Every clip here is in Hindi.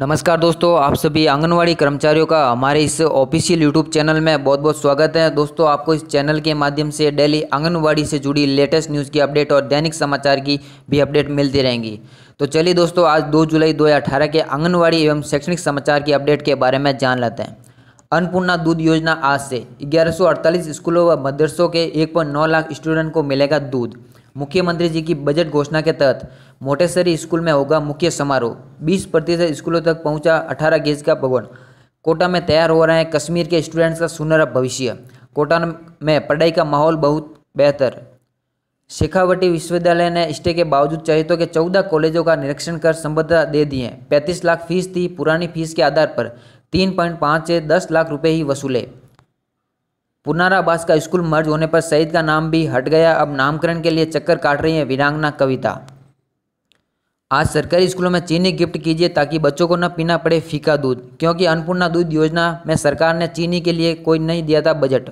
नमस्कार दोस्तों आप सभी आंगनवाड़ी कर्मचारियों का हमारे इस ऑफिशियल यूट्यूब चैनल में बहुत बहुत स्वागत है दोस्तों आपको इस चैनल के माध्यम से डेली आंगनवाड़ी से जुड़ी लेटेस्ट न्यूज़ की अपडेट और दैनिक समाचार की भी अपडेट मिलती रहेंगी तो चलिए दोस्तों आज 2 जुलाई 2018 के आंगनवाड़ी एवं शैक्षणिक समाचार की अपडेट के बारे में जान लेते हैं अन्नपूर्णा दूध योजना आज से ग्यारह स्कूलों व मदरसों के 1.9 लाख स्टूडेंट को मिलेगा दूध मुख्यमंत्री जी की बजट घोषणा के तहत मोटेसरी स्कूल में होगा मुख्य समारोह 20 प्रतिशत स्कूलों तक पहुंचा 18 गेज का भगवान कोटा में तैयार हो रहे हैं कश्मीर के स्टूडेंट्स का सुनहरा भविष्य कोटा में पढ़ाई का माहौल बहुत बेहतर शेखावटी विश्वविद्यालय ने स्टे के बावजूद चहितों के चौदह कॉलेजों का निरीक्षण कर संबद्धता दे दी है पैंतीस लाख फीस थी पुरानी फीस के आधार पर तीन पॉइंट पाँच से दस लाख रुपए ही वसूले आबास का स्कूल मर्ज होने पर सईद का नाम भी हट गया अब नामकरण के लिए चक्कर काट रही है वीरांगना कविता आज सरकारी स्कूलों में चीनी गिफ्ट कीजिए ताकि बच्चों को न पीना पड़े फीका दूध क्योंकि अन्नपूर्णा दूध योजना में सरकार ने चीनी के लिए कोई नहीं दिया था बजट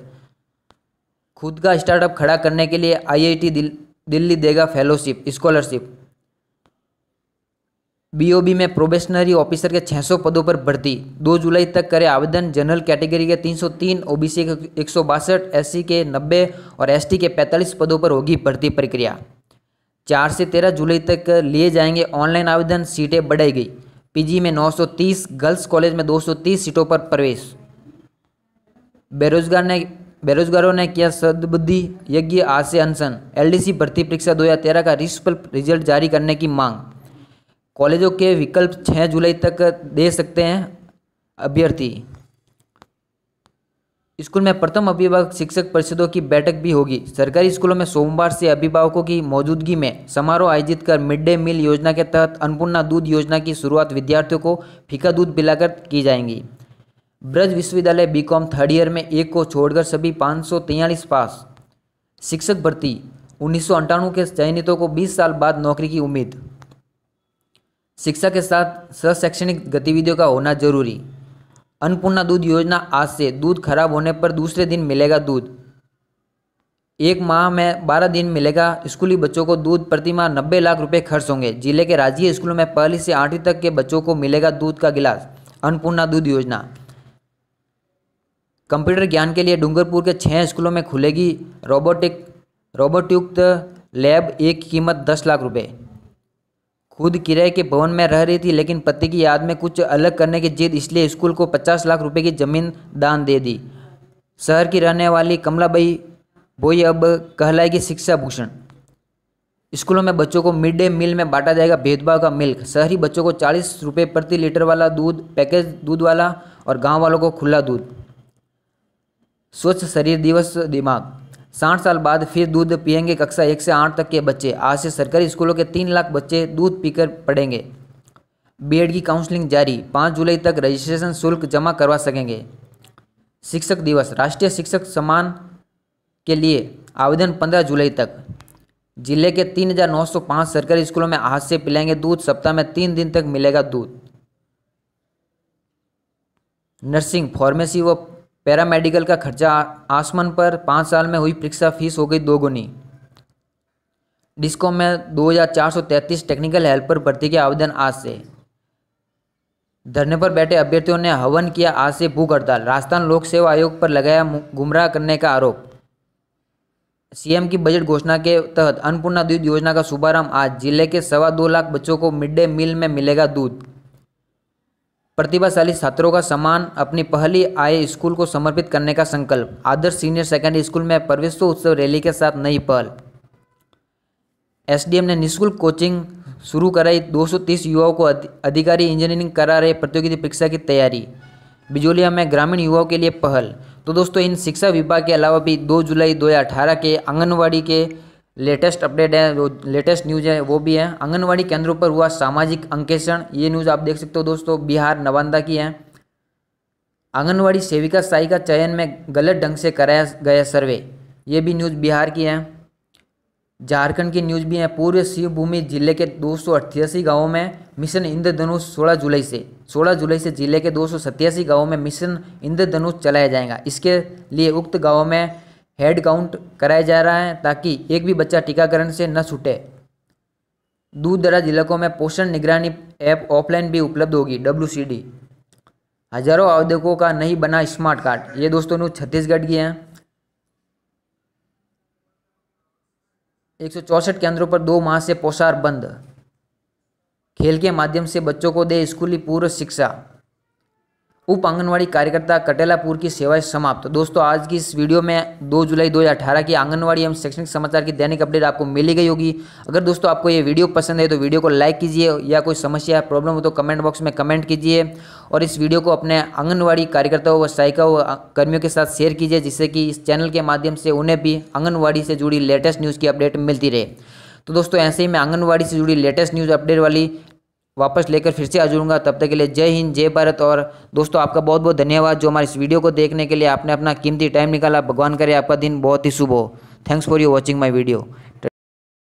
खुद का स्टार्टअप खड़ा करने के लिए आईआईटी दिल, दिल्ली देगा फेलोशिप स्कॉलरशिप बीओबी में प्रोबेशनरी ऑफिसर के 600 पदों पर भर्ती 2 जुलाई तक करें आवेदन जनरल कैटेगरी के 303, ओबीसी के एक सौ के 90 और एसटी के 45 पदों पर होगी भर्ती प्रक्रिया 4 से 13 जुलाई तक लिए जाएंगे ऑनलाइन आवेदन सीटें बढ़ाई गई पीजी में 930 गर्ल्स कॉलेज में 230 सीटों पर प्रवेश बेरोजगार ने बेरोजगारों ने किया सदबुद्धि यज्ञ आज से अनशन एलडीसी भर्ती परीक्षा 2013 का रिस्पल रिजल्ट जारी करने की मांग कॉलेजों के विकल्प छः जुलाई तक दे सकते हैं अभ्यर्थी स्कूल में प्रथम अभिभावक शिक्षक परिषदों की बैठक भी होगी सरकारी स्कूलों में सोमवार से अभिभावकों की मौजूदगी में समारोह आयोजित कर मिड डे मील योजना के तहत अन्नपूर्णा दूध योजना की शुरुआत विद्यार्थियों को फीका दूध पिलाकर की जाएंगी ब्रज विश्वविद्यालय बीकॉम थर्ड ईयर में एक को छोड़कर सभी पाँच पास शिक्षक भर्ती उन्नीस के चयनितों को बीस साल बाद नौकरी की उम्मीद शिक्षा के साथ सशैक्षणिक गतिविधियों का होना जरूरी अन्नपूर्णा दूध योजना आज से दूध खराब होने पर दूसरे दिन मिलेगा दूध एक माह में बारह दिन मिलेगा स्कूली बच्चों को दूध प्रतिमाह नब्बे लाख रुपए खर्च होंगे जिले के राज्य स्कूलों में पहली से आठवीं तक के बच्चों को मिलेगा दूध का गिलास अन्नपूर्णा दूध योजना कंप्यूटर ज्ञान के लिए डूंगरपुर के छः स्कूलों में खुलेगी रोबोटिक रोबोटयुक्त लैब एक कीमत दस लाख रुपये खुद किराए के भवन में रह रही थी लेकिन पति की याद में कुछ अलग करने की जिद इसलिए स्कूल को पचास लाख रुपए की जमीन दान दे दी शहर की रहने वाली कमलाबाई बोई अब कहलाएगी शिक्षा भूषण स्कूलों में बच्चों को मिड डे मील में बांटा जाएगा भेदभाव का मिल्क शहरी बच्चों को चालीस रुपये प्रति लीटर वाला दूध पैकेज दूध वाला और गांव वालों को खुला दूध स्वच्छ शरीर दिवस दिमाग साठ साल बाद फिर दूध पियेंगे कक्षा एक से आठ तक के बच्चे आज से सरकारी स्कूलों के तीन लाख बच्चे दूध पीकर पढ़ेंगे बीएड की काउंसलिंग जारी पाँच जुलाई तक रजिस्ट्रेशन शुल्क जमा करवा सकेंगे शिक्षक दिवस राष्ट्रीय शिक्षक सम्मान के लिए आवेदन पंद्रह जुलाई तक जिले के तीन हजार नौ सौ पाँच सरकारी स्कूलों में आज से पिलाएंगे दूध सप्ताह में तीन दिन तक मिलेगा दूध नर्सिंग फार्मेसी व पैरामेडिकल का खर्चा आसमान पर पाँच साल में हुई परीक्षा फीस हो गई दोगुनी डिस्को में दो हजार चार सौ तैंतीस टेक्निकल हेल्पर भर्ती के आवेदन आज से धरने पर बैठे अभ्यर्थियों ने हवन किया आज से भूख हड़ताल राजस्थान लोक सेवा आयोग पर लगाया गुमराह करने का आरोप सीएम की बजट घोषणा के तहत अन्नपूर्णा दूध योजना का शुभारंभ आज जिले के सवा दो लाख बच्चों को मिड डे मील में मिलेगा दूध प्रतिभाशाली छात्रों का सम्मान अपनी पहली आय स्कूल को समर्पित करने का संकल्प आदर्श सीनियर सेकेंडरी स्कूल में प्रवेश उत्सव रैली के साथ नई पहल एसडीएम ने निःशुल्क कोचिंग शुरू कराई 230 युवाओं को अधिकारी इंजीनियरिंग करा रहे प्रतियोगिता परीक्षा की तैयारी बिजोलिया में ग्रामीण युवाओं के लिए पहल तो दोस्तों इन शिक्षा विभाग के अलावा भी 2 जुलाई 2018 के आंगनवाड़ी के लेटेस्ट अपडेट है जो लेटेस्ट न्यूज़ है वो भी है आंगनवाड़ी केंद्रों पर हुआ सामाजिक अंकेषण ये न्यूज़ आप देख सकते हो दोस्तों बिहार नवादा की है आंगनवाड़ी सेविका साई का चयन में गलत ढंग से कराया गया सर्वे ये भी न्यूज़ बिहार की है झारखंड की न्यूज़ भी है पूर्व शिवभूमि जिले के दो सौ में मिशन इंद्रधनुष सोलह जुलाई से सोलह जुलाई से जिले के दो सौ में मिशन इंद्रधनुष चलाया जाएगा इसके लिए उक्त गाँव में हेड काउंट कराया जा रहा है ताकि एक भी बच्चा टीकाकरण से न छूटे दूर दराज इलाकों में पोषण निगरानी ऐप ऑफलाइन भी उपलब्ध होगी डब्ल्यू हजारों आवेदकों का नहीं बना स्मार्ट कार्ड ये दोस्तों न्यूज छत्तीसगढ़ की है एक सौ चौसठ केंद्रों पर दो माह से पोषार बंद खेल के माध्यम से बच्चों को दे स्कूली पूर्व शिक्षा उप आंगनवाड़ी कार्यकर्ता कटेलापुर की सेवाएं समाप्त दोस्तों आज की इस वीडियो में 2 जुलाई 2018 की आंगनवाड़ी एवं शैक्षणिक समाचार की दैनिक अपडेट आपको मिली गई होगी अगर दोस्तों आपको ये वीडियो पसंद है तो वीडियो को लाइक कीजिए या कोई समस्या प्रॉब्लम हो तो कमेंट बॉक्स में कमेंट कीजिए और इस वीडियो को अपने आंगनबाड़ी कार्यकर्ताओं व सहायिकाओं व कर्मियों के साथ शेयर कीजिए जिससे कि इस चैनल के माध्यम से उन्हें भी आंगनबाड़ी से जुड़ी लेटेस्ट न्यूज़ की अपडेट मिलती रहे तो दोस्तों ऐसे ही मैं आंगनबाड़ी से जुड़ी लेटेस्ट न्यूज़ अपडेट वाली वापस लेकर फिर से आ जाऊँगा तब तक के लिए जय हिंद जय भारत और दोस्तों आपका बहुत बहुत धन्यवाद जो हमारे इस वीडियो को देखने के लिए आपने अपना कीमती टाइम निकाला भगवान करे आपका दिन बहुत ही शुभ हो thanks for you watching my video